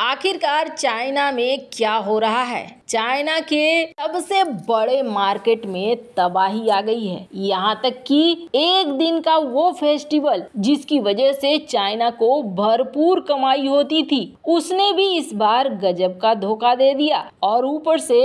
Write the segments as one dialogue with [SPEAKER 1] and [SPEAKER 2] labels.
[SPEAKER 1] आखिरकार चाइना में क्या हो रहा है चाइना के सबसे बड़े मार्केट में तबाही आ गई है यहाँ तक कि एक दिन का वो फेस्टिवल जिसकी वजह से चाइना को भरपूर कमाई होती थी उसने भी इस बार गजब का धोखा दे दिया और ऊपर से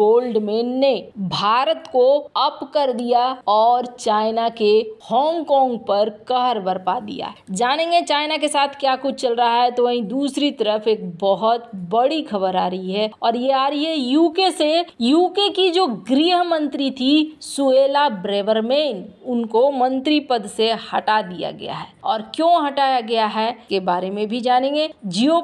[SPEAKER 1] गोल्डमैन ने भारत को अप कर दिया और चाइना के हांगकांग पर कहर बरपा दिया जानेंगे चाइना के साथ क्या कुछ चल रहा है तो वहीं दूसरी तरफ एक बहुत बड़ी खबर आ रही है और ये आ रही है यूके से यूके की जो गृह मंत्री थी सुएला ब्रेवरमेन उनको मंत्री पद से हटा दिया गया है और क्यों हटाया गया है के बारे में भी जानेंगे जियो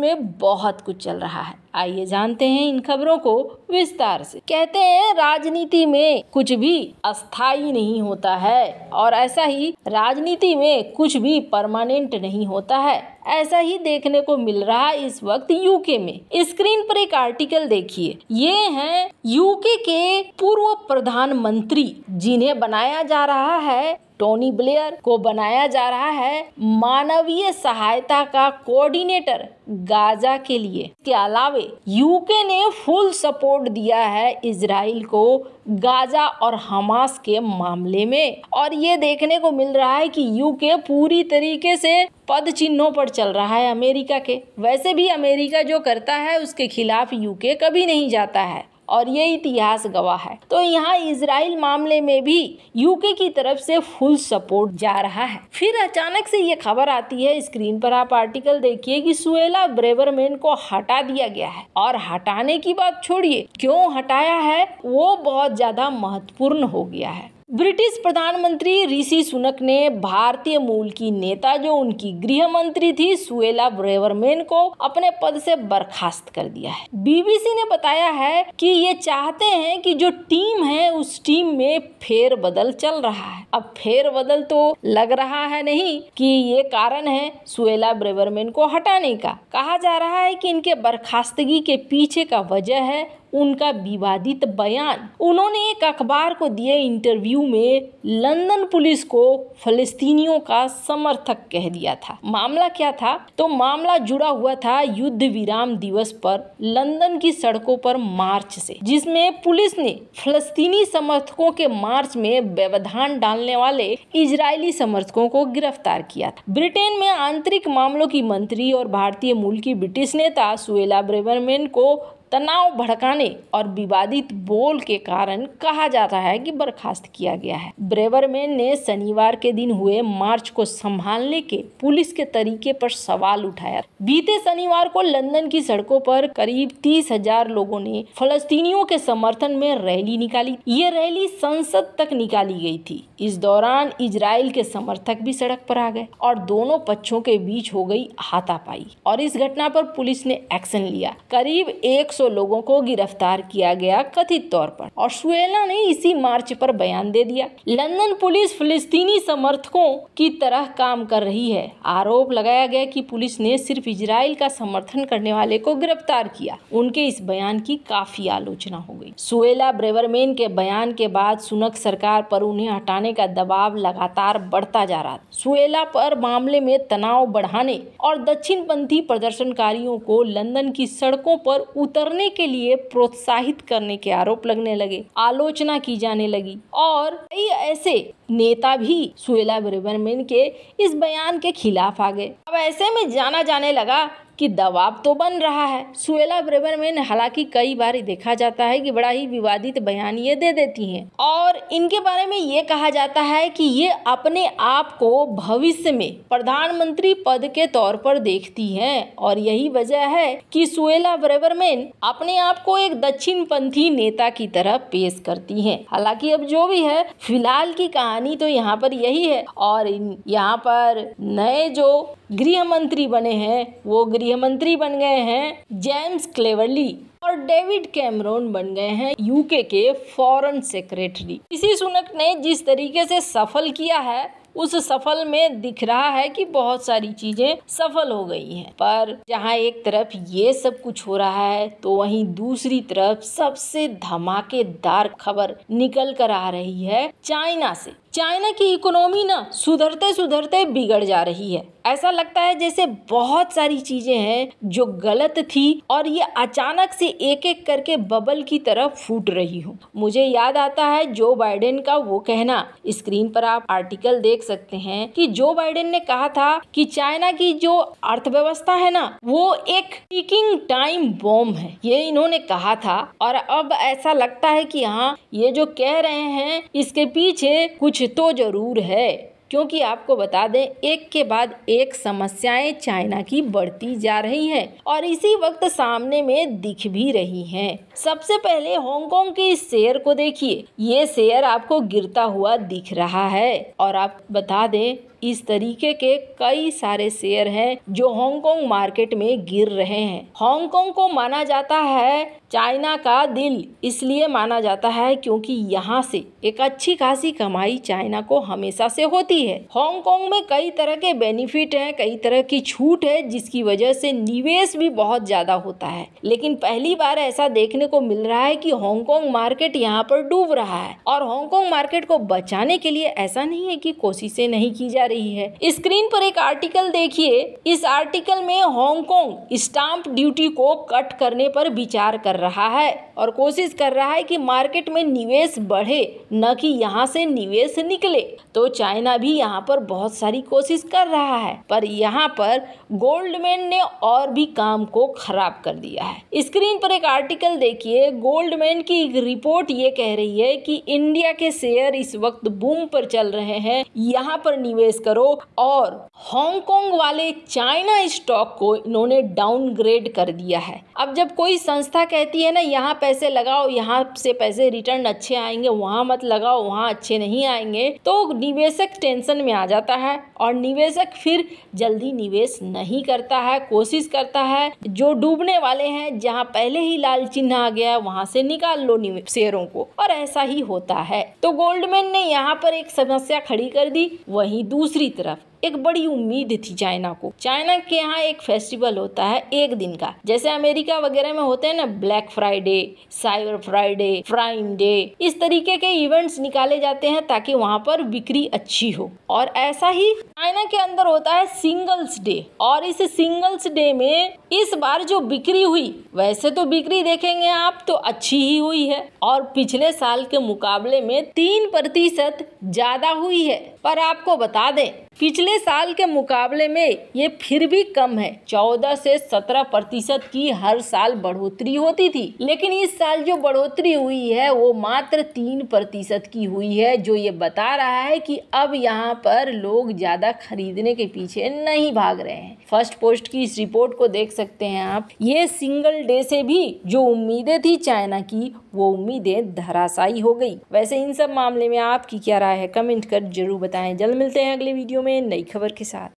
[SPEAKER 1] में बहुत कुछ चल रहा है आइए जानते हैं इन खबरों को विस्तार से कहते हैं राजनीति में कुछ भी अस्थाई नहीं होता है और ऐसा ही राजनीति में कुछ भी परमानेंट नहीं होता है ऐसा ही देखने को मिल रहा है इस वक्त यूके में स्क्रीन पर एक आर्टिकल देखिए ये हैं यूके के पूर्व प्रधानमंत्री जिन्हें बनाया जा रहा है टोनी ब्लेयर को बनाया जा रहा है मानवीय सहायता का कोऑर्डिनेटर गाजा के लिए इसके अलावे यूके ने फुल सपोर्ट दिया है इसराइल को गाजा और हमास के मामले में और ये देखने को मिल रहा है कि यूके पूरी तरीके से पद चिन्हों पर चल रहा है अमेरिका के वैसे भी अमेरिका जो करता है उसके खिलाफ यूके कभी नहीं जाता है और ये इतिहास गवाह है तो यहाँ इसराइल मामले में भी यूके की तरफ से फुल सपोर्ट जा रहा है फिर अचानक से ये खबर आती है स्क्रीन पर आप आर्टिकल देखिए कि सुएला ब्रेवरमैन को हटा दिया गया है और हटाने की बात छोड़िए क्यों हटाया है वो बहुत ज्यादा महत्वपूर्ण हो गया है ब्रिटिश प्रधानमंत्री ऋषि सुनक ने भारतीय मूल की नेता जो उनकी गृह मंत्री थी सुएला ब्रेवरमेन को अपने पद से बर्खास्त कर दिया है बीबीसी ने बताया है कि ये चाहते हैं कि जो टीम है उस टीम में फेर बदल चल रहा है अब फेर बदल तो लग रहा है नहीं कि ये कारण है सुएला ब्रेवरमेन को हटाने का कहा जा रहा है कि इनके बर्खास्तगी के पीछे का वजह है उनका विवादित बयान उन्होंने एक अखबार को दिए इंटरव्यू में लंदन पुलिस को फलस्तीनियों का समर्थक कह दिया था मामला क्या था तो मामला जुड़ा हुआ था युद्ध विराम दिवस पर लंदन की सड़कों पर मार्च से जिसमें पुलिस ने फलस्तीनी समर्थकों के मार्च में व्यवधान डालने वाले इजरायली समर्थकों को गिरफ्तार किया था ब्रिटेन में आंतरिक मामलों की मंत्री और भारतीय मूल की ब्रिटिश नेता सुएला ब्रेवरमेन को तनाव भड़काने और विवादित बोल के कारण कहा जाता है कि बर्खास्त किया गया है ब्रेवरमैन ने शनिवार के दिन हुए मार्च को संभालने के पुलिस के तरीके पर सवाल उठाया बीते शनिवार को लंदन की सड़कों पर करीब तीस हजार लोगों ने फलस्तीनियों के समर्थन में रैली निकाली ये रैली संसद तक निकाली गई थी इस दौरान इसराइल के समर्थक भी सड़क पर आ गए और दोनों पक्षों के बीच हो गई हाथापाई और इस घटना पर पुलिस ने एक्शन लिया करीब एक 100 लोगों को गिरफ्तार किया गया कथित तौर पर और शुएला ने इसी मार्च पर बयान दे दिया लंदन पुलिस फिलिस्तीनी समर्थकों की तरह काम कर रही है आरोप लगाया गया कि पुलिस ने सिर्फ इसराइल का समर्थन करने वाले को गिरफ्तार किया उनके इस बयान की काफी आलोचना हो गई सुएला ब्रेवरमेन के बयान के बाद सुनक सरकार पर उन्हें हटाने का दबाव लगातार बढ़ता जा रहा था सुएला पर मामले में तनाव बढ़ाने और दक्षिण पंथी प्रदर्शनकारियों को लंदन की सड़कों पर उतर करने के लिए प्रोत्साहित करने के आरोप लगने लगे आलोचना की जाने लगी और कई ऐसे नेता भी सुला ब्रिबरमेन के इस बयान के खिलाफ आ गए अब ऐसे में जाना जाने लगा कि दबाव तो बन रहा है सुएला में हालांकि कई बार देखा जाता है कि बड़ा ही विवादित बयान ये दे देती हैं और इनके बारे में ये कहा जाता है कि ये अपने आप को भविष्य में प्रधानमंत्री पद के तौर पर देखती हैं और यही वजह है कि सुएला ब्रेबरमैन अपने आप को एक दक्षिण पंथी नेता की तरह पेश करती हैं हालांकि अब जो भी है फिलहाल की कहानी तो यहाँ पर यही है और यहाँ पर नए जो गृह मंत्री बने हैं वो गृह मंत्री बन गए हैं जेम्स क्लेवरली और डेविड कैमरोन बन गए हैं यूके के फॉरेन सेक्रेटरी इसी सुनक ने जिस तरीके से सफल किया है उस सफल में दिख रहा है कि बहुत सारी चीजें सफल हो गई हैं पर जहाँ एक तरफ ये सब कुछ हो रहा है तो वहीं दूसरी तरफ सबसे धमाकेदार खबर निकल कर आ रही है चाइना से चाइना की इकोनॉमी ना सुधरते सुधरते बिगड़ जा रही है ऐसा लगता है जैसे बहुत सारी चीजें हैं जो गलत थी और ये अचानक से एक एक करके बबल की तरह फूट रही हो मुझे याद आता है जो बाइडेन का वो कहना स्क्रीन पर आप आर्टिकल देख सकते हैं कि जो बाइडेन ने कहा था कि चाइना की जो अर्थव्यवस्था है ना वो एक टिकिंग टाइम बॉम्ब है ये इन्होंने कहा था और अब ऐसा लगता है कि हाँ ये जो कह रहे हैं इसके पीछे कुछ तो ज़रूर है क्योंकि आपको बता दें एक के बाद एक समस्याएं चाइना की बढ़ती जा रही हैं और इसी वक्त सामने में दिख भी रही हैं। सबसे पहले हांगकांग के इस शेयर को देखिए ये शेयर आपको गिरता हुआ दिख रहा है और आप बता दें इस तरीके के कई सारे शेयर हैं जो हांगकांग मार्केट में गिर रहे हैं हांगकांग को माना जाता है चाइना का दिल इसलिए माना जाता है क्योंकि यहाँ से एक अच्छी खासी कमाई चाइना को हमेशा से होती है हांगकांग में कई तरह के बेनिफिट हैं कई तरह की छूट है जिसकी वजह से निवेश भी बहुत ज़्यादा होता है लेकिन पहली बार ऐसा देखने को मिल रहा है कि हांगकांग मार्केट यहाँ पर डूब रहा है और हांगकांग मार्केट को बचाने के लिए ऐसा नहीं है कि कोशिशें नहीं की जा रही है स्क्रीन पर एक आर्टिकल देखिए इस आर्टिकल में हांगकांग स्टाम्प ड्यूटी को कट करने पर विचार कर रहा है और कोशिश कर रहा है कि मार्केट में निवेश बढ़े न कि यहाँ से निवेश निकले तो चाइना भी यहाँ पर बहुत सारी कोशिश कर रहा है पर यहाँ पर गोल्डमैन ने और भी काम को खराब कर दिया है स्क्रीन पर एक आर्टिकल देखिए गोल्डमैन की एक रिपोर्ट ये कह रही है कि इंडिया के शेयर इस वक्त बूम पर चल रहे हैं यहाँ पर निवेश निवेश करो और हांगकांग वाले चाइना स्टॉक को इन्होंने डाउनग्रेड कर दिया है अब जब कोई संस्था कहती है ना यहाँ पैसे लगाओ यहाँ से पैसे रिटर्न अच्छे आएंगे वहां मत लगाओ वहाँ अच्छे नहीं आएंगे तो निवेशक टेंशन में आ जाता है और निवेशक फिर जल्दी निवेश नहीं करता है कोशिश करता है जो डूबने वाले हैं जहाँ पहले ही लाल चिन्ह आ गया है वहां से निकाल लो शेयरों को और ऐसा ही होता है तो गोल्डमैन ने यहाँ पर एक समस्या खड़ी कर दी वही दूसरी दूसरी तरफ एक बड़ी उम्मीद थी चाइना को चाइना के यहाँ एक फेस्टिवल होता है एक दिन का जैसे अमेरिका वगैरह में होते हैं ना Black Friday Cyber Friday Prime Day इस तरीके के इवेंट्स निकाले जाते हैं ताकि वहाँ पर बिक्री अच्छी हो और ऐसा ही चाइना के अंदर होता है सिंगल्स डे और इस सिंगल्स डे में इस बार जो बिक्री हुई वैसे तो बिक्री देखेंगे आप तो अच्छी ही हुई है और पिछले साल के मुकाबले में तीन प्रतिशत ज्यादा हुई है पर आपको बता दें पिछले साल के मुकाबले में ये फिर भी कम है 14 से 17 प्रतिशत की हर साल बढ़ोतरी होती थी लेकिन इस साल जो बढ़ोतरी हुई है वो मात्र तीन प्रतिशत की हुई है जो ये बता रहा है कि अब यहाँ पर लोग ज़्यादा खरीदने के पीछे नहीं भाग रहे हैं फर्स्ट पोस्ट की इस रिपोर्ट को देख सकते हैं आप ये सिंगल डे से भी जो उम्मीदें थी चाइना की वो उम्मीदें धराशायी हो गई वैसे इन सब मामले में आपकी क्या राय है कमेंट कर जरूर बताएं जल्द मिलते हैं अगले वीडियो में नई खबर के साथ